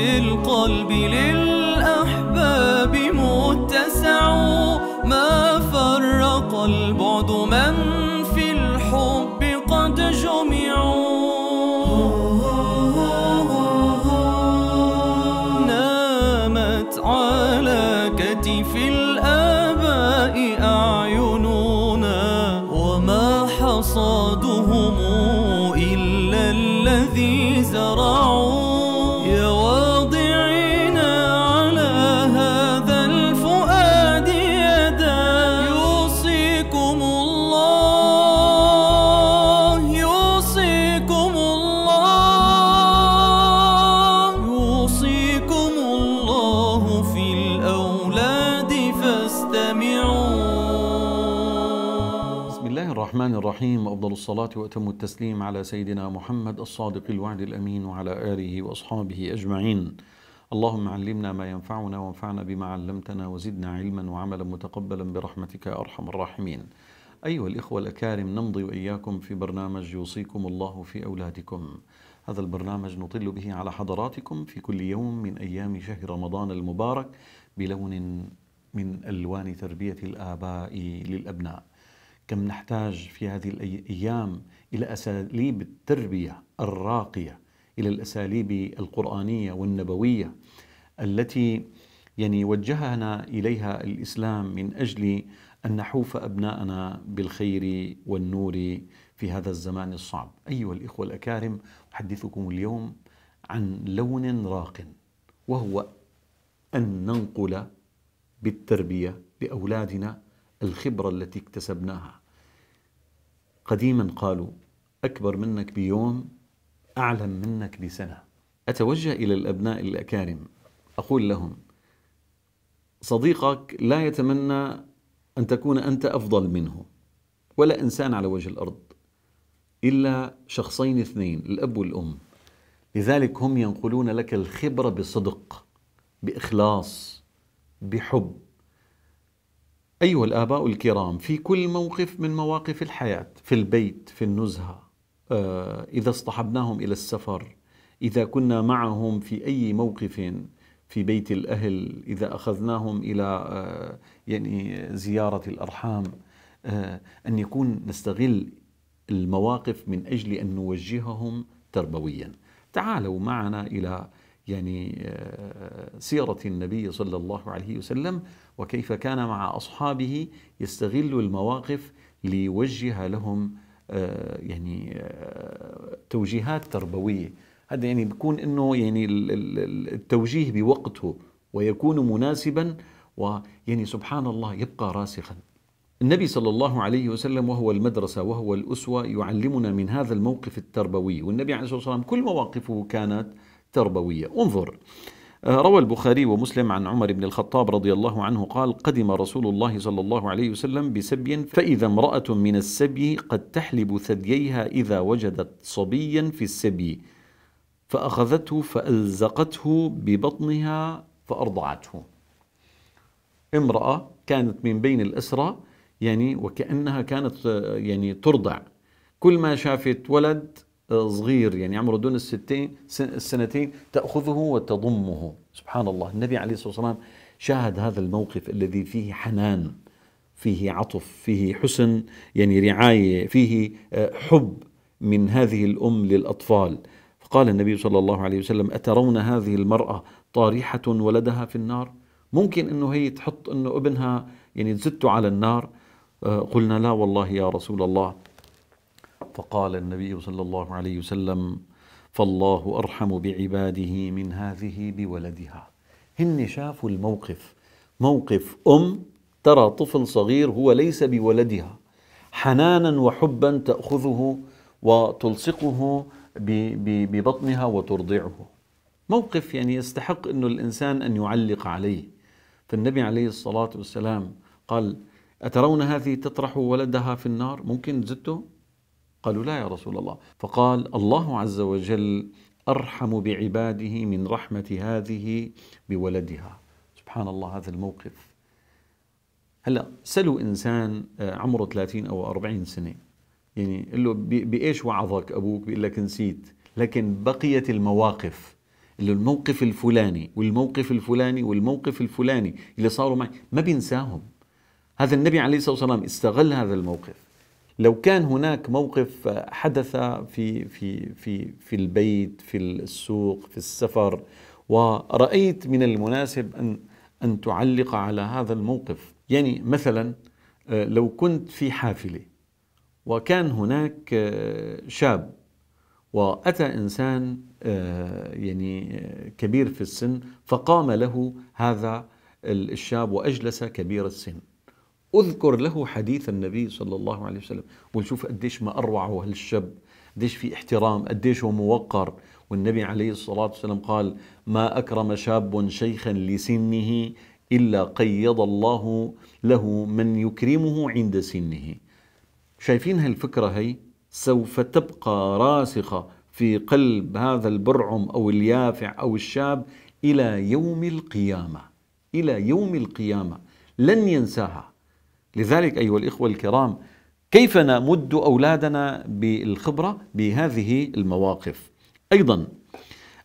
القلب لله أفضل الصلاة وأتم التسليم على سيدنا محمد الصادق الوعد الأمين وعلى آله وأصحابه أجمعين اللهم علمنا ما ينفعنا وانفعنا بما علمتنا وزدنا علما وعملا متقبلا برحمتك يا أرحم الراحمين أيها الإخوة الأكارم نمضي وإياكم في برنامج يوصيكم الله في أولادكم هذا البرنامج نطل به على حضراتكم في كل يوم من أيام شهر رمضان المبارك بلون من ألوان تربية الآباء للأبناء كم نحتاج في هذه الايام الى اساليب التربيه الراقيه الى الاساليب القرانيه والنبويه التي يعني وجهنا اليها الاسلام من اجل ان نحوف ابناءنا بالخير والنور في هذا الزمان الصعب. ايها الاخوه الاكارم احدثكم اليوم عن لون راق وهو ان ننقل بالتربيه لاولادنا الخبرة التي اكتسبناها قديما قالوا أكبر منك بيوم أعلم منك بسنة أتوجه إلى الأبناء الأكارم أقول لهم صديقك لا يتمنى أن تكون أنت أفضل منه ولا إنسان على وجه الأرض إلا شخصين اثنين الأب والأم لذلك هم ينقلون لك الخبرة بصدق بإخلاص بحب أيها الآباء الكرام في كل موقف من مواقف الحياة في البيت في النزهة آه، إذا اصطحبناهم إلى السفر إذا كنا معهم في أي موقف في بيت الأهل إذا أخذناهم إلى آه، يعني زيارة الأرحام آه، أن يكون نستغل المواقف من أجل أن نوجههم تربويا تعالوا معنا إلى يعني آه، سيرة النبي صلى الله عليه وسلم وكيف كان مع أصحابه يستغل المواقف ليوجه لهم آه، يعني آه، توجيهات تربوية هذا يعني بيكون انه يعني التوجيه بوقته ويكون مناسبا ويعني سبحان الله يبقى راسخا النبي صلى الله عليه وسلم وهو المدرسة وهو الأسوة يعلمنا من هذا الموقف التربوي والنبي عليه الصلاة والسلام كل مواقفه كانت تربوية انظر آه، روى البخاري ومسلم عن عمر بن الخطاب رضي الله عنه قال قدم رسول الله صلى الله عليه وسلم بسبي فإذا امرأة من السبي قد تحلب ثدييها إذا وجدت صبيا في السبي فأخذته فألزقته ببطنها فأرضعته امرأة كانت من بين الأسرى يعني وكأنها كانت آه، يعني ترضع كل ما شافت ولد صغير يعني عمره دون الستين السنتين تأخذه وتضمه سبحان الله النبي عليه الصلاة والسلام شاهد هذا الموقف الذي فيه حنان فيه عطف فيه حسن يعني رعاية فيه آه، حب من هذه الأم للأطفال فقال النبي صلى الله عليه وسلم أترون هذه المرأة طارحة ولدها في النار ممكن أنه هي تحط أنه ابنها يعني تزته على النار آه، قلنا لا والله يا رسول الله فقال النبي صلى الله عليه وسلم فالله أرحم بعباده من هذه بولدها هن شافوا الموقف موقف أم ترى طفل صغير هو ليس بولدها حنانا وحبا تأخذه وتلصقه ببطنها وترضعه موقف يعني يستحق أنه الإنسان أن يعلق عليه فالنبي عليه الصلاة والسلام قال أترون هذه تطرح ولدها في النار ممكن زدته قالوا لا يا رسول الله فقال الله عز وجل ارحم بعباده من رحمه هذه بولدها سبحان الله هذا الموقف هلا سلوا انسان آه، عمره 30 او 40 سنه يعني قل له بايش وعظك ابوك بيقول لك نسيت لكن بقيت المواقف اللي الموقف الفلاني والموقف الفلاني والموقف الفلاني اللي صاروا معي ما بينساهم هذا النبي عليه الصلاه والسلام استغل هذا الموقف لو كان هناك موقف حدث في في في في البيت في السوق في السفر ورأيت من المناسب أن أن تعلق على هذا الموقف يعني مثلا آه، لو كنت في حافلة وكان هناك آه، شاب وأتى إنسان آه، يعني كبير في السن فقام له هذا الشاب وأجلس كبير السن اذكر له حديث النبي صلى الله عليه وسلم ونشوف قديش ما اروعه هالشاب قديش في احترام قديش هو موقر والنبي عليه الصلاة والسلام قال ما أكرم شاب شيخا لسنه إلا قيض الله له من يكرمه عند سنه شايفين هالفكرة هي سوف تبقى راسخة في قلب هذا البرعم أو اليافع أو الشاب إلى يوم القيامة إلى يوم القيامة لن ينساها لذلك أيها الإخوة الكرام كيف نمد أولادنا بالخبرة بهذه المواقف أيضا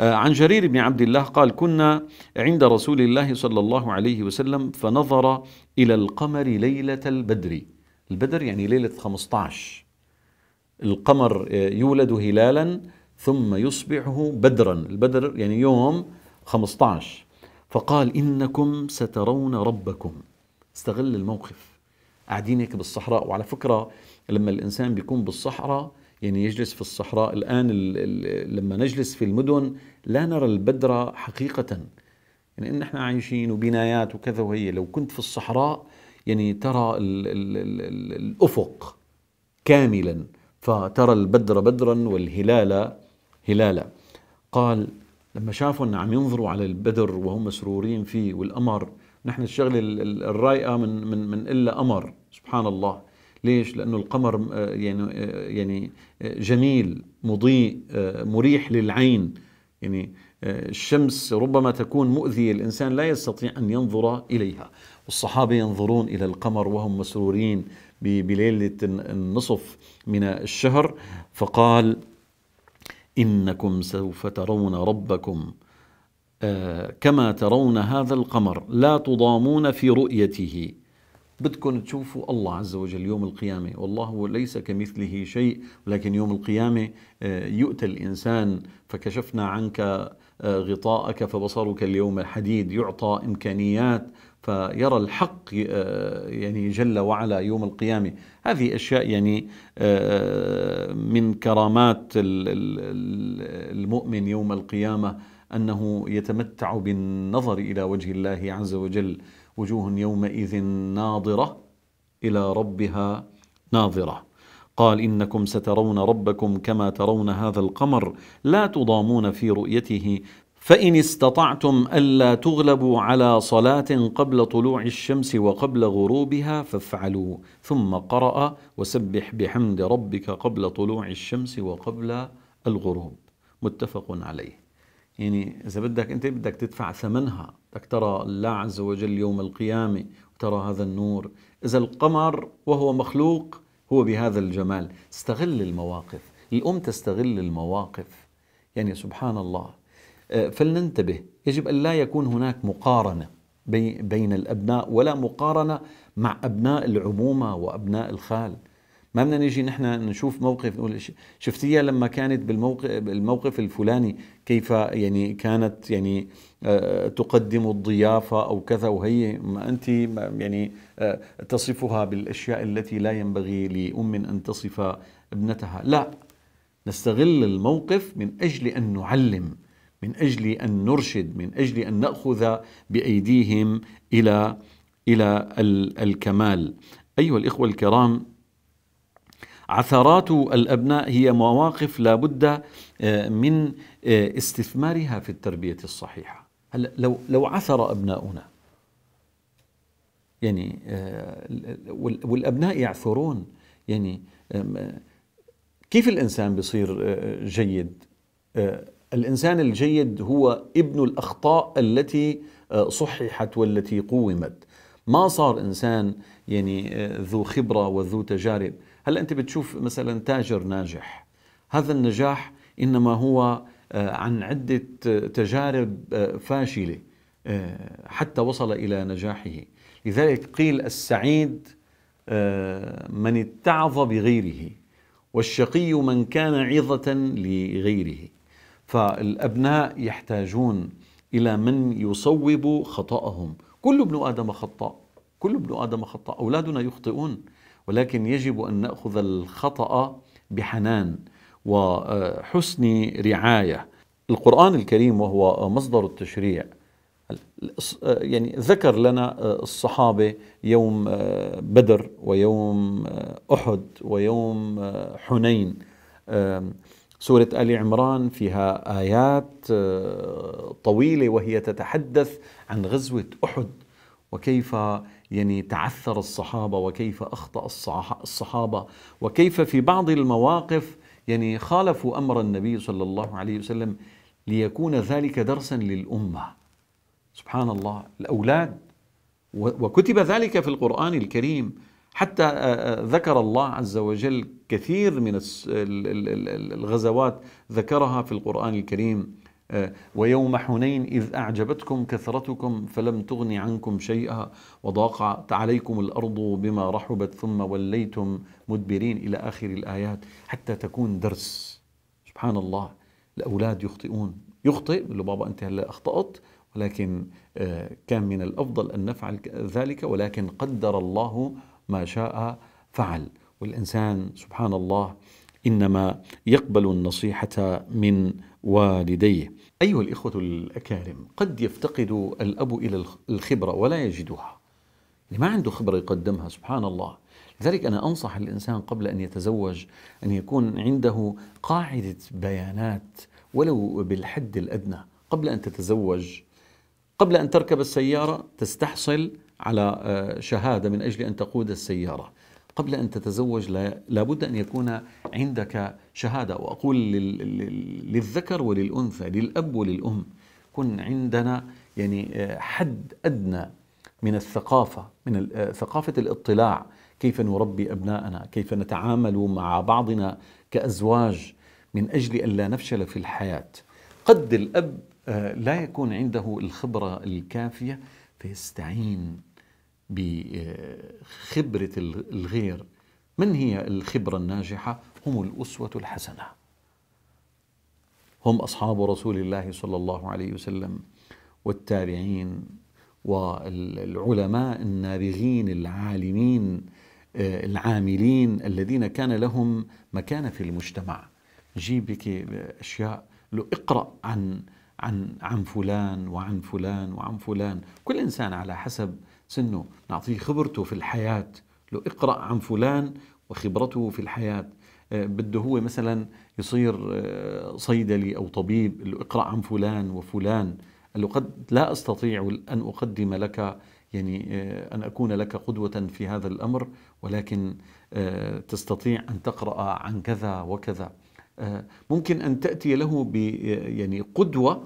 آه، عن جرير بن عبد الله قال كنا عند رسول الله صلى الله عليه وسلم فنظر إلى القمر ليلة البدر البدر يعني ليلة 15 القمر آه، يولد هلالا ثم يصبحه بدرا البدر يعني يوم 15 فقال إنكم سترون ربكم استغل الموقف قاعدين هيك بالصحراء وعلى فكره لما الانسان بيكون بالصحراء يعني يجلس في الصحراء الان الـ الـ لما نجلس في المدن لا نرى البدره حقيقه يعني ان احنا عايشين وبنايات وكذا وهي لو كنت في الصحراء يعني ترى الـ الـ الـ الـ الافق كاملا فترى البدر بدرا والهلال هلالا قال لما شافوا ان عم ينظروا على البدر وهم مسرورين فيه والقمر نحن الشغلة الرايقة من من من إلا قمر سبحان الله ليش؟ لأنه القمر آه، يعني آه، يعني آه، جميل مضيء مريح للعين يعني الشمس ربما تكون مؤذية الإنسان لا يستطيع أن ينظر إليها والصحابة ينظرون إلى القمر وهم مسرورين بليلة النصف من الشهر فقال إنكم سوف ترون ربكم آه، كما ترون هذا القمر لا تضامون في رؤيته بدكم تشوفوا الله عز وجل يوم القيامة والله ليس كمثله شيء ولكن يوم القيامة آه، يؤتى الإنسان فكشفنا عنك آه، غطاءك فبصرك اليوم حديد يعطى إمكانيات فيرى الحق يعني جل وعلا يوم القيامة هذه أشياء يعني من كرامات المؤمن يوم القيامة أنه يتمتع بالنظر إلى وجه الله عز وجل وجوه يومئذ ناظرة إلى ربها ناظرة قال إنكم سترون ربكم كما ترون هذا القمر لا تضامون في رؤيته فإن استطعتم ألا تغلبوا على صلاة قبل طلوع الشمس وقبل غروبها فافعلوا ثم قرأ وسبح بحمد ربك قبل طلوع الشمس وقبل الغروب متفق عليه يعني إذا بدك أنت بدك تدفع ثمنها بدك ترى الله عز وجل يوم القيامة وترى هذا النور إذا القمر وهو مخلوق هو بهذا الجمال استغل المواقف الأم تستغل المواقف يعني سبحان الله آه، فلننتبه يجب أن لا يكون هناك مقارنة بين الأبناء ولا مقارنة مع أبناء العمومة وأبناء الخال ما بدنا نيجي نحن نشوف موقف نقول شفتيها لما كانت بالموقف بالموقف الفلاني كيف يعني كانت يعني آه، تقدم الضيافه او كذا وهي ما انت يعني آه، تصفها بالاشياء التي لا ينبغي لام ان تصف ابنتها لا نستغل الموقف من اجل ان نعلم من اجل ان نرشد من اجل ان ناخذ بايديهم الى الى الكمال ايها الاخوه الكرام عثرات الابناء هي مواقف لابد آه، من آه، استثمارها في التربيه الصحيحه لو لو عثر ابناؤنا يعني آه، والابناء يعثرون يعني كيف الانسان بصير جيد الانسان الجيد هو ابن الاخطاء التي صححت والتي قومت ما صار انسان يعني ذو خبره وذو تجارب هلا انت بتشوف مثلا تاجر ناجح هذا النجاح انما هو آه، عن عده آه، تجارب آه، فاشله حتى وصل الى نجاحه لذلك قيل السعيد من اتعظ بغيره والشقي من كان عظه لغيره فالابناء يحتاجون الى من يصوب خطاهم كل ابن ادم خطا كل ابن ادم خطا اولادنا يخطئون ولكن يجب أن نأخذ الخطأ بحنان وحسن رعاية القرآن الكريم وهو مصدر التشريع يعني ذكر لنا الصحابة يوم بدر ويوم أحد ويوم حنين سورة آل عمران فيها آيات طويلة وهي تتحدث عن غزوة أحد وكيف يعني تعثر الصحابة وكيف أخطأ الصحابة وكيف في بعض المواقف يعني خالفوا أمر النبي صلى الله عليه وسلم ليكون ذلك درسا للأمة سبحان الله الأولاد وكتب ذلك في القرآن الكريم حتى ذكر الله عز وجل كثير من الغزوات ذكرها في القرآن الكريم آه، ويوم حنين إذ أعجبتكم كثرتكم فلم تغن عنكم شيئا وضاقت عليكم الأرض بما رحبت ثم وليتم مدبرين إلى آخر الآيات حتى تكون درس سبحان الله الأولاد يخطئون يخطئ يقول له بابا أنت هلأ أخطأت ولكن آه، كان من الأفضل أن نفعل ذلك ولكن قدر الله ما شاء فعل والإنسان سبحان الله انما يقبل النصيحه من والديه. ايها الاخوه الاكارم، قد يفتقد الاب الى الخبره ولا يجدها. ما عنده خبره يقدمها سبحان الله. لذلك انا انصح الانسان قبل ان يتزوج ان يكون عنده قاعده بيانات ولو بالحد الادنى قبل ان تتزوج قبل ان تركب السياره تستحصل على آه، شهاده من اجل ان تقود السياره قبل أن تتزوج لابد أن يكون عندك شهادة وأقول للذكر وللأنثى للأب وللأم كن عندنا يعني آه، حد أدنى من الثقافة من آه، ثقافة الاطلاع كيف نربي أبنائنا كيف نتعامل مع بعضنا كأزواج من أجل ألا نفشل في الحياة قد الأب آه، لا يكون عنده الخبرة الكافية فيستعين بخبرة الغير من هي الخبرة الناجحة؟ هم الأسوة الحسنة هم أصحاب رسول الله صلى الله عليه وسلم والتابعين والعلماء النابغين العالمين آه، العاملين الذين كان لهم مكانة في المجتمع جيبك أشياء لو اقرأ عن عن عن فلان وعن فلان وعن فلان كل إنسان على حسب سنه نعطيه خبرته في الحياة لو اقرأ عن فلان وخبرته في الحياة آه، بده هو مثلا يصير آه، صيدلي أو طبيب له اقرأ عن فلان وفلان قال له قد لا أستطيع أن أقدم لك يعني آه، أن أكون لك قدوة في هذا الأمر ولكن تستطيع أن تقرأ عن كذا وكذا ممكن أن تأتي له ب يعني قدوة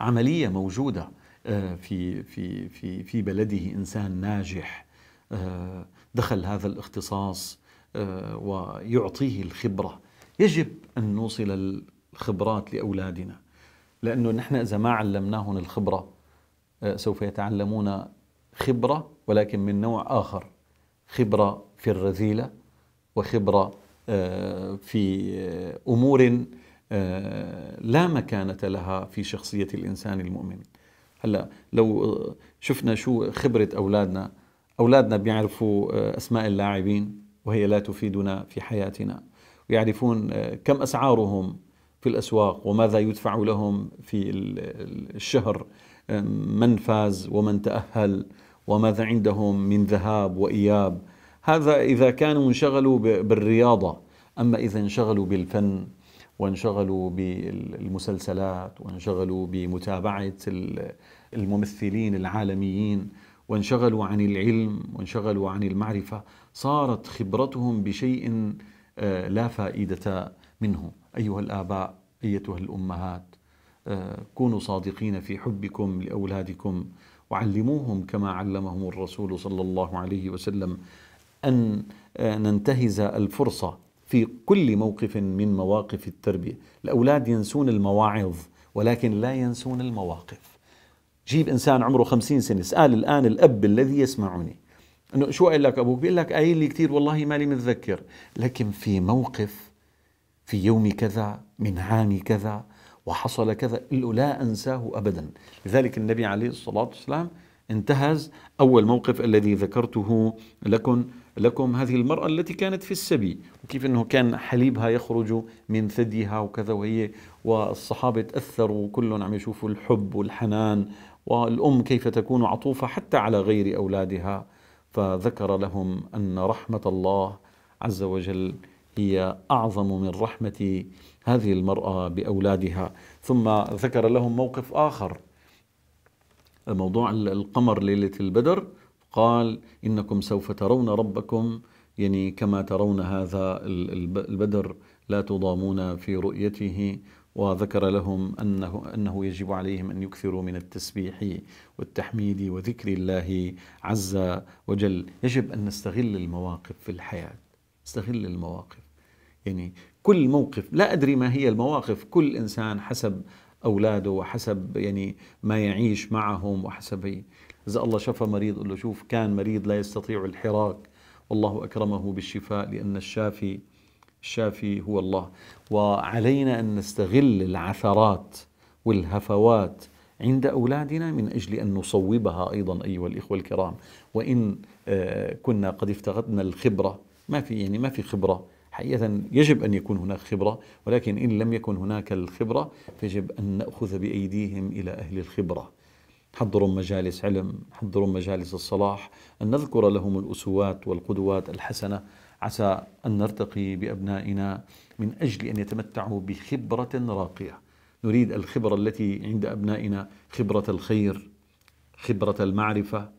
عملية موجودة آه، في في في في بلده انسان ناجح آه، دخل هذا الاختصاص آه، ويعطيه الخبره يجب ان نوصل الخبرات لاولادنا لانه نحن اذا ما علمناهم الخبره سوف يتعلمون خبره ولكن من نوع اخر خبره في الرذيله وخبره في امور لا مكانه لها في شخصيه الانسان المؤمن هلا لو شفنا شو خبره اولادنا اولادنا بيعرفوا آه، اسماء اللاعبين وهي لا تفيدنا في حياتنا ويعرفون آه، كم اسعارهم في الاسواق وماذا يدفع لهم في الشهر آه، من فاز ومن تاهل وماذا عندهم من ذهاب واياب هذا اذا كانوا انشغلوا بالرياضه اما اذا انشغلوا بالفن وانشغلوا بالمسلسلات وانشغلوا بمتابعة الممثلين العالميين وانشغلوا عن العلم وانشغلوا عن المعرفة صارت خبرتهم بشيء آه، لا فائدة منه أيها الآباء أيتها الأمهات آه، كونوا صادقين في حبكم لأولادكم وعلموهم كما علمهم الرسول صلى الله عليه وسلم أن آه، ننتهز الفرصة في كل موقف من مواقف التربية الأولاد ينسون المواعظ ولكن لا ينسون المواقف جيب إنسان عمره خمسين سنة اسأل الآن الأب الذي يسمعني أنه شو قال لك أبوك بيقول لك قايل لي كثير والله مالي متذكر لكن في موقف في يوم كذا من عام كذا وحصل كذا لا أنساه أبدا لذلك النبي عليه الصلاة والسلام انتهز أول موقف الذي ذكرته لكم لكم هذه المرأة التي كانت في السبي وكيف أنه كان حليبها يخرج من ثديها وكذا وهي والصحابة تأثروا وكلهم عم يشوفوا الحب والحنان والأم كيف تكون عطوفة حتى على غير أولادها فذكر لهم أن رحمة الله عز وجل هي أعظم من رحمة هذه المرأة بأولادها ثم ذكر لهم موقف آخر موضوع القمر ليلة البدر قال إنكم سوف ترون ربكم يعني كما ترون هذا البدر لا تضامون في رؤيته وذكر لهم انه انه يجب عليهم ان يكثروا من التسبيح والتحميد وذكر الله عز وجل، يجب ان نستغل المواقف في الحياه، استغل المواقف. يعني كل موقف، لا ادري ما هي المواقف، كل انسان حسب اولاده وحسب يعني ما يعيش معهم وحسب اذا الله شفى مريض قل له شوف كان مريض لا يستطيع الحراك والله اكرمه بالشفاء لان الشافي الشافي هو الله وعلينا ان نستغل العثرات والهفوات عند اولادنا من اجل ان نصوبها ايضا ايها الاخوه الكرام وان آه، كنا قد افتقدنا الخبره ما في يعني ما في خبره حقيقة يجب أن يكون هناك خبرة ولكن إن لم يكن هناك الخبرة فيجب أن نأخذ بأيديهم إلى أهل الخبرة حضروا مجالس علم حضروا مجالس الصلاح أن نذكر لهم الأسوات والقدوات الحسنة عسى أن نرتقي بأبنائنا من أجل أن يتمتعوا بخبرة راقية نريد الخبرة التي عند أبنائنا خبرة الخير خبرة المعرفة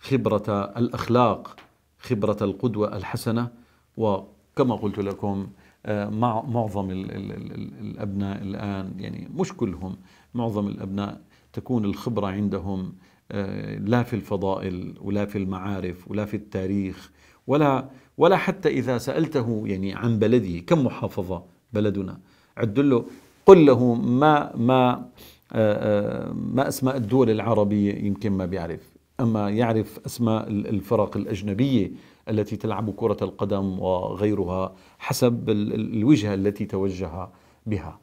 خبرة الأخلاق خبرة القدوة الحسنة و كما قلت لكم آه، مع معظم الأبناء الآن يعني مش كلهم معظم الأبناء تكون الخبرة عندهم آه، لا في الفضائل ولا في المعارف ولا في التاريخ ولا ولا حتى إذا سألته يعني عن بلده كم محافظة بلدنا عد له قل له ما ما آه، ما أسماء الدول العربية يمكن ما بيعرف أما يعرف أسماء الفرق الأجنبية التي تلعب كرة القدم وغيرها حسب الوجهة التي توجه بها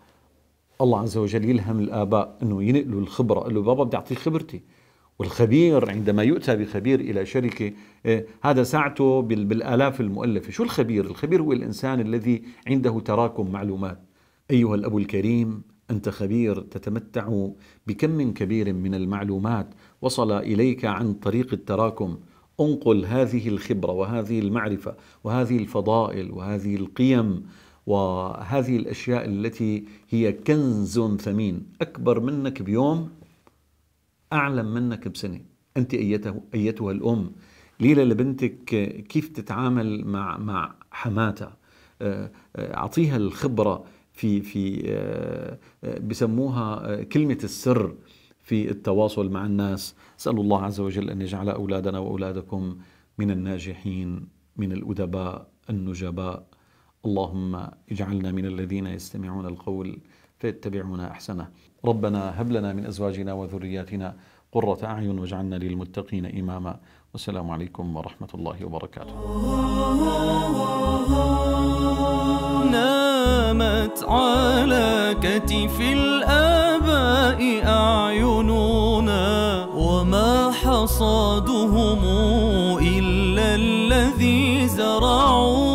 الله عز وجل يلهم الآباء أنه ينقلوا الخبرة قال له بابا بدي أعطيك خبرتي والخبير عندما يؤتى بخبير إلى شركة إيه، هذا ساعته بالآلاف المؤلفة شو الخبير؟ الخبير هو الإنسان الذي عنده تراكم معلومات أيها الأب الكريم أنت خبير تتمتع بكم كبير من المعلومات وصل إليك عن طريق التراكم انقل هذه الخبره وهذه المعرفه وهذه الفضائل وهذه القيم وهذه الاشياء التي هي كنز ثمين اكبر منك بيوم اعلم منك بسنه انت ايته ايتها الام ليلى لبنتك كيف تتعامل مع مع حماتها آه، آه، اعطيها الخبره في في آه، بسموها كلمه السر في التواصل مع الناس اسال الله عز وجل ان يجعل اولادنا واولادكم من الناجحين من الادباء النجباء اللهم اجعلنا من الذين يستمعون القول فيتبعون احسنه ربنا هب لنا من ازواجنا وذرياتنا قره اعين واجعلنا للمتقين اماما والسلام عليكم ورحمه الله وبركاته نامت على كتف الأرض أعيننا وما حصادهم إلا الذي زرعوا